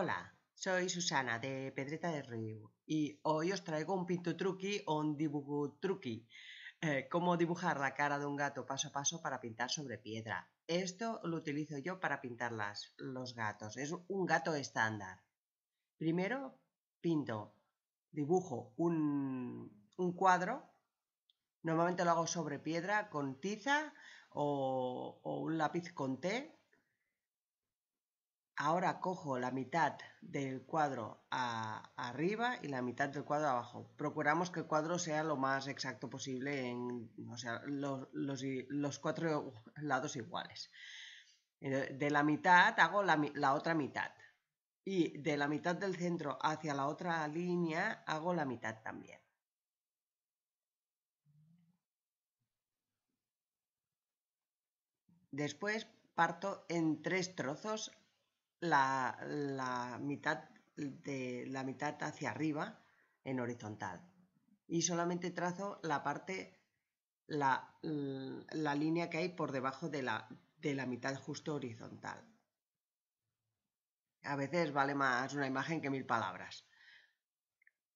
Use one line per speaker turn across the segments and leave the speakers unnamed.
Hola, soy Susana de Pedreta de Río y hoy os traigo un pintotruqui o un dibujo Eh, cómo dibujar la cara de un gato paso a paso para pintar sobre piedra. Esto lo utilizo yo para pintar los gatos. Es un gato estándar. Primero pinto, dibujo un, cuadro. Normalmente lo hago sobre piedra con tiza o, o un lápiz con té Ahora cojo la mitad del cuadro arriba y la mitad del cuadro abajo. Procuramos que el cuadro sea lo más exacto posible, en, los, cuatro lados iguales. Eh, de la mitad hago la otra mitad. Y de la mitad del centro hacia la otra línea hago la mitad también. Después parto en tres trozos la, mitad de, la mitad hacia arriba en horizontal. Y solamente trazo la parte, la, mm, la línea que hay por debajo de la, de la mitad justo horizontal. A veces vale más una imagen que mil palabras.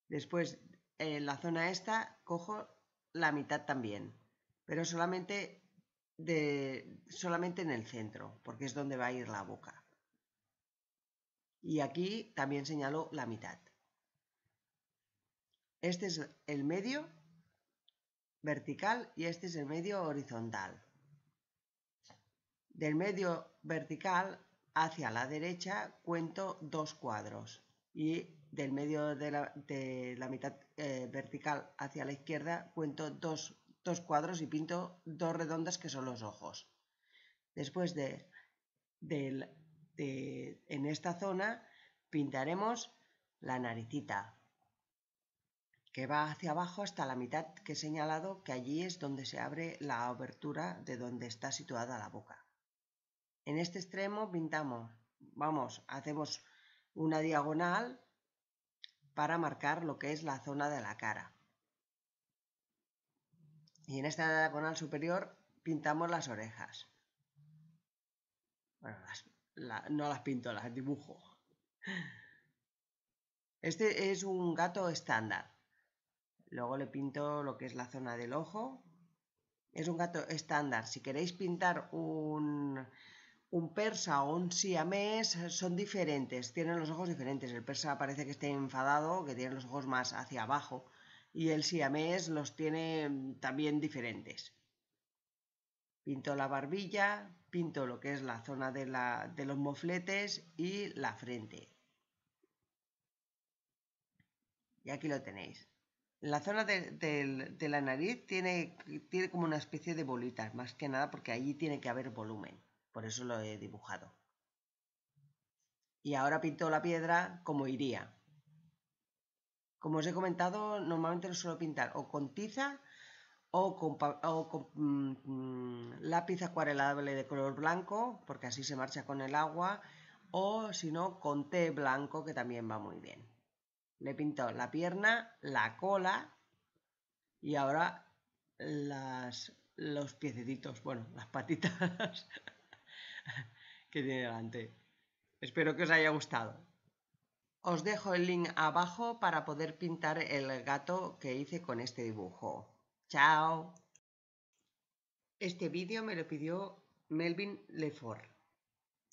Después, en la zona esta, cojo la mitad también, pero solamente, de, solamente en el centro, porque es donde va a ir la boca y aquí también señalo la mitad. Este es el medio vertical y este es el medio horizontal. Del medio vertical hacia la derecha cuento dos cuadros y del medio de la, mitad eh, vertical hacia la izquierda cuento dos, cuadros y pinto dos redondas que son los ojos. Después de, del en esta zona pintaremos la naricita, que va hacia abajo hasta la mitad que he señalado, que allí es donde se abre la abertura de donde está situada la boca. En este extremo pintamos, vamos, hacemos una diagonal para marcar lo que es la zona de la cara. Y en esta diagonal superior pintamos las orejas no las pinto, las dibujo. Este es un gato estándar. Luego le pinto lo que es la zona del ojo. Es un gato estándar. Si queréis pintar un, un persa o un siamés son diferentes, tienen los ojos diferentes. El persa parece que esté enfadado, que tiene los ojos más hacia abajo, y el siamés los tiene también diferentes. Pinto la barbilla, pinto lo que es la zona de, los mofletes y la frente. Y aquí lo tenéis. La zona de, la nariz tiene, tiene, como una especie de bolitas, más que nada porque allí tiene que haber volumen. Por eso lo he dibujado. Y ahora pinto la piedra como iría. Como os he comentado, normalmente lo suelo pintar o con tiza o con, mm, lápiz acuarelable de color blanco, porque así se marcha con el agua, o si no, con té blanco, que también va muy bien. Le pinto la pierna, la cola y ahora los piececitos, bueno, las patitas que tiene delante. Espero que os haya gustado. Os dejo el link abajo para poder pintar el gato que hice con este dibujo. Chao. Este vídeo me lo pidió Melvin Lefort.